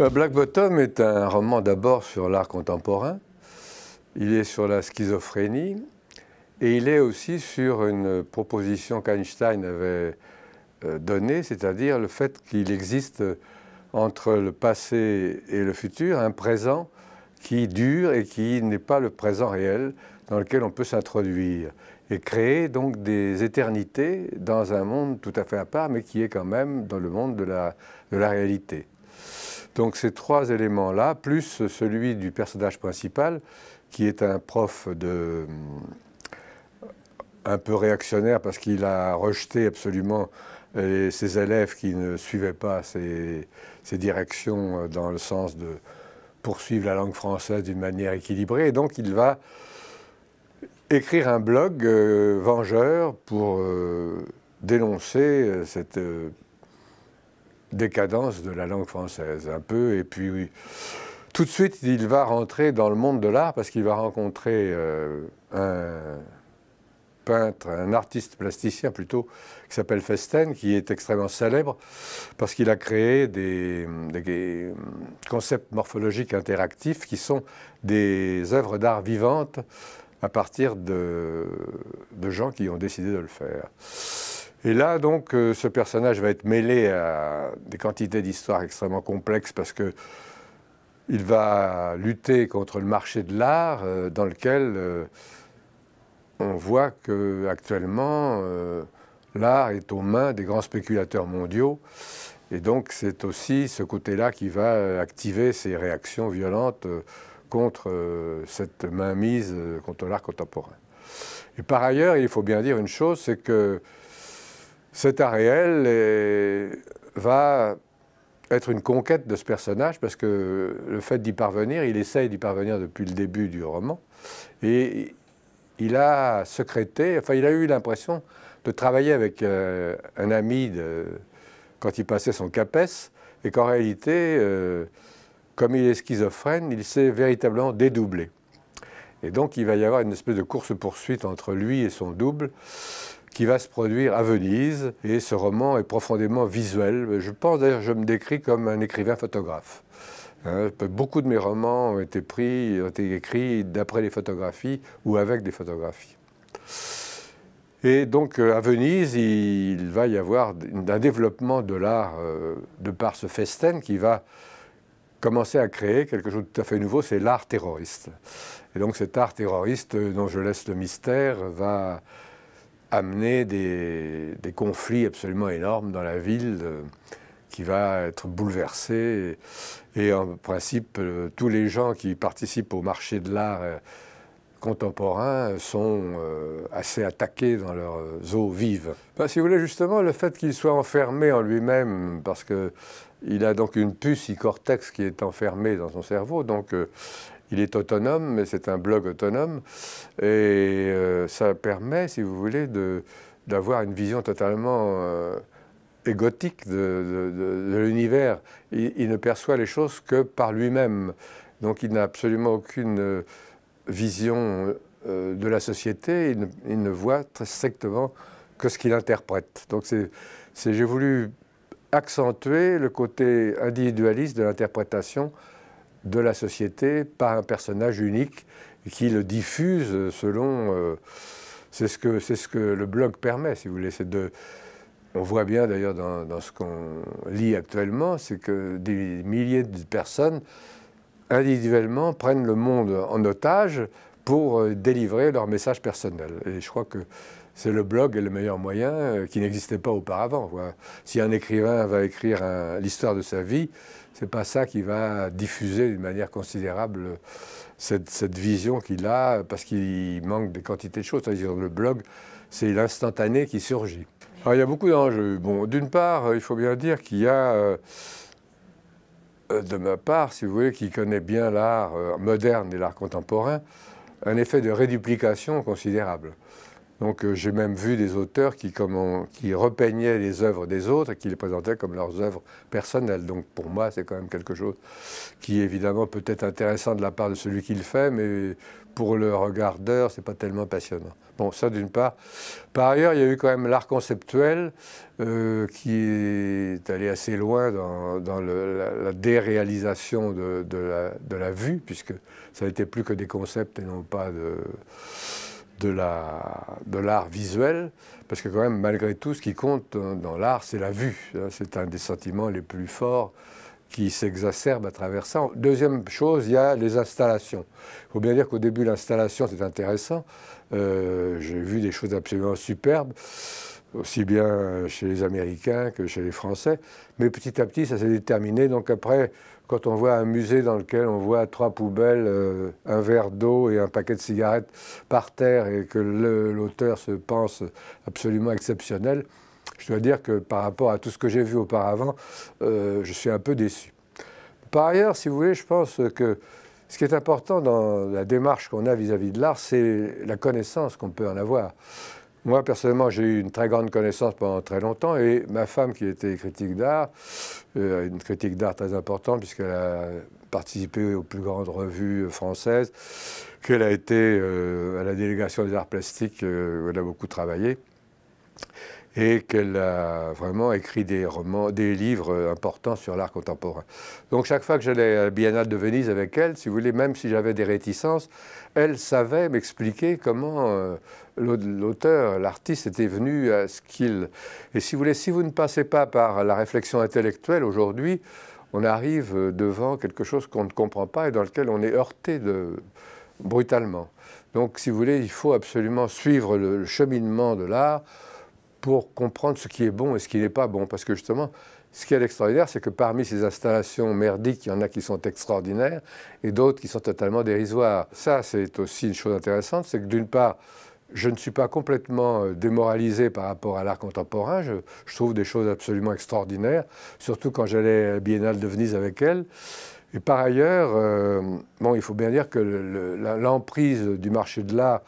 Euh, Black Bottom est un roman d'abord sur l'art contemporain, il est sur la schizophrénie et il est aussi sur une proposition qu'Einstein avait euh, donnée, c'est-à-dire le fait qu'il existe entre le passé et le futur un présent qui dure et qui n'est pas le présent réel dans lequel on peut s'introduire et créer donc des éternités dans un monde tout à fait à part, mais qui est quand même dans le monde de la, de la réalité. Donc ces trois éléments-là, plus celui du personnage principal, qui est un prof de un peu réactionnaire parce qu'il a rejeté absolument ses élèves qui ne suivaient pas ses, directions euh, dans le sens de poursuivre la langue française d'une manière équilibrée. Et donc il va écrire un blog euh, vengeur pour euh, dénoncer cette décadence de la langue française, un peu. Et puis, tout de suite, il va rentrer dans le monde de l'art parce qu'il va rencontrer euh, un peintre, un artiste plasticien plutôt, qui s'appelle Festen, qui est extrêmement célèbre parce qu'il a créé des, concepts morphologiques interactifs qui sont des œuvres d'art vivantes à partir de, de gens qui ont décidé de le faire. Et là, donc, euh, ce personnage va être mêlé à des quantités d'histoires extrêmement complexes parce que il va lutter contre le marché de l'art euh, dans lequel euh, on voit que actuellement l'art est aux mains des grands spéculateurs mondiaux. Et donc, c'est aussi ce côté-là qui va activer ces réactions violentes contre cette mainmise contre l'art contemporain. Et par ailleurs, il faut bien dire une chose, c'est que cet ariel va être une conquête de ce personnage parce que le fait d'y parvenir, il essaye d'y parvenir depuis le début du roman. Et il a secrété, enfin il a eu l'impression de travailler avec euh, un ami quand il passait son CAPES et qu'en réalité, euh, comme il est schizophrène, il s'est véritablement dédoublé. Et donc il va y avoir une espèce de course-poursuite entre lui et son double qui va se produire à Venise. Et ce roman est profondément visuel. Je pense d'ailleurs, je me décris comme un écrivain photographe. Hein, beaucoup de mes romans ont été, pris, ont été écrits d'après les photographies ou avec des photographies. Et donc euh, à Venise, il va y avoir un développement de l'art euh, de par ce festin qui va commencer à créer quelque chose de tout à fait nouveau, c'est l'art terroriste. Et donc cet art terroriste euh, dont je laisse le mystère va amener des, conflits absolument énormes dans la ville euh, qui va être bouleversée. Et, en principe, euh, tous les gens qui participent au marché de l'art euh, contemporain sont assez attaqués dans leurs eaux vives. si vous voulez, justement, le fait qu'il soit enfermé en lui-même, parce que il a donc une puce e-cortex qui est enfermée dans son cerveau, donc il est autonome, mais c'est un blog autonome. Et euh, ça permet, si vous voulez, d'avoir une vision totalement euh, égotique de, l'univers. Il, ne perçoit les choses que par lui-même. Donc il n'a absolument aucune euh, vision de la société. Il ne, voit très strictement que ce qu'il interprète. Donc j'ai voulu accentuer le côté individualiste de l'interprétation de la société par un personnage unique qui le diffuse selon... Euh, c'est ce, que, ce que le blog permet, si vous voulez. De, on voit bien d'ailleurs dans, dans, ce qu'on lit actuellement, c'est que des milliers de personnes individuellement prennent le monde en otage pour euh, délivrer leur message personnel. Et je crois que c'est le blog et le meilleur moyen euh, qui n'existait pas auparavant. Si un écrivain va écrire l'histoire de sa vie, c'est pas ça qui va diffuser d'une manière considérable euh, cette, vision qu'il a, parce qu'il manque des quantités de choses. le blog, c'est l'instantané qui surgit. Alors il y a beaucoup d'enjeux. Bon, d'une part, il faut bien dire qu'il y a de ma part, si vous voulez, qui connaît bien l'art moderne et l'art contemporain, un effet de réduplication considérable. Donc euh, j'ai même vu des auteurs qui, repeignaient les œuvres des autres et qui les présentaient comme leurs œuvres personnelles. Donc pour moi, c'est quand même quelque chose qui évidemment peut être intéressant de la part de celui qui le fait, mais pour le regardeur, c'est pas tellement passionnant. Bon, ça d'une part. Par ailleurs, il y a eu quand même l'art conceptuel euh, qui est allé assez loin dans, la, déréalisation de la vue, puisque ça n'était plus que des concepts et non pas de de l'art visuel, parce que quand même, malgré tout, ce qui compte dans l'art, c'est la vue. Hein, c'est un des sentiments les plus forts qui s'exacerbe à travers ça. Deuxième chose, il y a les installations. Il faut bien dire qu'au début, l'installation, c'est intéressant. Euh, j'ai vu des choses absolument superbes, aussi bien chez les Américains que chez les Français. Mais petit à petit, ça s'est déterminé. Donc après, quand on voit un musée dans lequel on voit trois poubelles, euh, un verre d'eau et un paquet de cigarettes par terre et que l'auteur se pense absolument exceptionnel, je dois dire que par rapport à tout ce que j'ai vu auparavant, euh, je suis un peu déçu. Par ailleurs, si vous voulez, je pense que ce qui est important dans la démarche qu'on a vis à -vis de l'art, c'est la connaissance qu'on peut en avoir. Moi, personnellement, j'ai eu une très grande connaissance pendant très longtemps et ma femme, qui était critique d'art, euh, une critique d'art très importante, puisqu'elle a participé aux plus grandes revues françaises, qu'elle a été euh, à la délégation des arts plastiques, euh, où elle a beaucoup travaillé et qu'elle a vraiment écrit des, romans, des livres euh, importants sur l'art contemporain. Donc chaque fois que j'allais à la Biennale de Venise avec elle, si vous voulez, même si j'avais des réticences, elle savait m'expliquer comment euh, l'auteur, l'artiste était venu à ce qu'il... Et si vous voulez, si vous ne passez pas par la réflexion intellectuelle aujourd'hui, on arrive euh, devant quelque chose qu'on ne comprend pas et dans lequel on est heurté de... brutalement. Donc, si vous voulez, il faut absolument suivre le cheminement de l'art pour comprendre ce qui est bon et ce qui n'est pas bon. Parce que justement, ce qui est extraordinaire, c'est que parmi ces installations merdiques, il y en a qui sont extraordinaires et d'autres qui sont totalement dérisoires. Ça, c'est aussi une chose intéressante, c'est que d'une part, je ne suis pas complètement euh, démoralisé par rapport à l'art contemporain. Je, trouve des choses absolument extraordinaires, surtout quand j'allais à la Biennale de Venise avec elle. Et par ailleurs, euh, bon, il faut bien dire que l'emprise du marché de l'art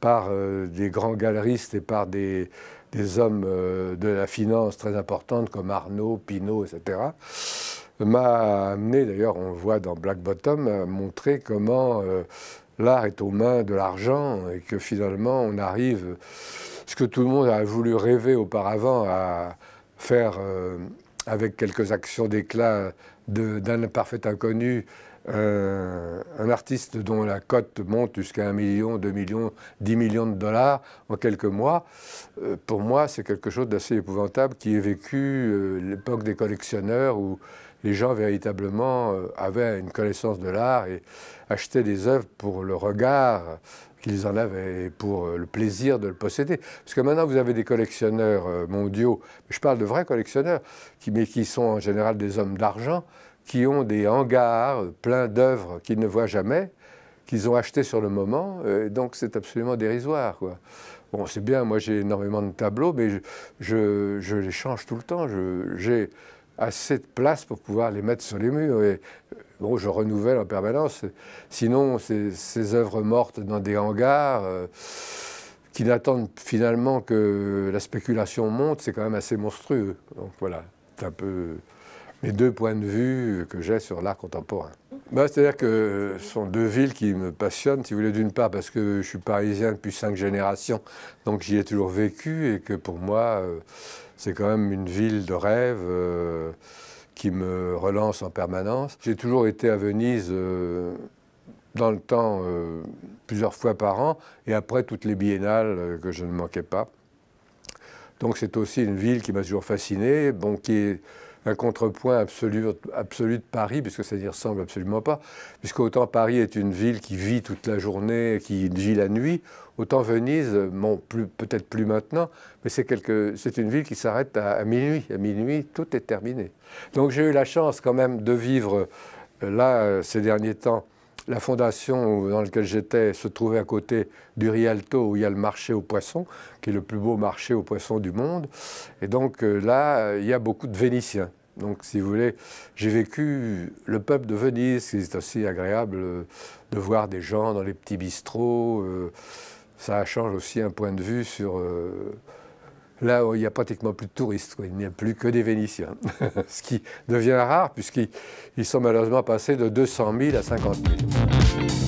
par euh, des grands galeristes et par des, des hommes euh, de la finance très importantes comme Arnaud, Pinault, etc., m'a amené, d'ailleurs on le voit dans Black Bottom, à montrer comment euh, l'art est aux mains de l'argent et que finalement on arrive, ce que tout le monde a voulu rêver auparavant, à faire euh, avec quelques actions d'éclat d'un parfait inconnu, euh, un artiste dont la cote monte jusqu'à 1 million, 2 millions, 10 millions de dollars en quelques mois, euh, pour moi, c'est quelque chose d'assez épouvantable qui est vécu euh, l'époque des collectionneurs où les gens véritablement avaient une connaissance de l'art et achetaient des œuvres pour le regard qu'ils en avaient et pour le plaisir de le posséder. Parce que maintenant, vous avez des collectionneurs mondiaux, je parle de vrais collectionneurs, qui, mais qui sont en général des hommes d'argent, qui ont des hangars pleins d'œuvres qu'ils ne voient jamais, qu'ils ont achetées sur le moment, euh, donc c'est absolument dérisoire. Quoi. Bon, c'est bien, moi j'ai énormément de tableaux, mais je, je, les change tout le temps. J'ai assez de place pour pouvoir les mettre sur les murs. Et, euh, bon, je renouvelle en permanence. Sinon, ces, œuvres mortes dans des hangars euh, qui n'attendent finalement que la spéculation monte, c'est quand même assez monstrueux. Donc voilà, c'est un peu les deux points de vue que j'ai sur l'art contemporain. Bah, c'est-à-dire que ce sont deux villes qui me passionnent, si vous voulez, d'une part parce que je suis parisien depuis cinq générations, donc j'y ai toujours vécu et que pour moi, euh, c'est quand même une ville de rêve euh, qui me relance en permanence. J'ai toujours été à Venise euh, dans le temps plusieurs fois par an et après toutes les biennales que je ne manquais pas. Donc c'est aussi une ville qui m'a toujours fasciné, bon, qui est un contrepoint absolu, de Paris, puisque ça n'y ressemble absolument pas, puisque autant Paris est une ville qui vit toute la journée, qui vit la nuit, autant Venise, peut-être plus maintenant, mais c'est une ville qui s'arrête à, minuit. À minuit, tout est terminé. Donc j'ai eu la chance quand même de vivre euh, là euh, ces derniers temps la fondation dans laquelle j'étais se trouvait à côté du Rialto, où il y a le marché aux poissons, qui est le plus beau marché aux poissons du monde. Et donc euh, là, il y a beaucoup de Vénitiens. Donc, si vous voulez, j'ai vécu le peuple de Venise, c'est aussi agréable euh, de voir des gens dans les petits bistrots. Euh, ça change aussi un point de vue sur là où euh, il n'y a pratiquement plus de touristes, il n'y a plus que des Vénitiens, ce qui devient rare puisqu'ils sont malheureusement passés de 200 000 à 50 000.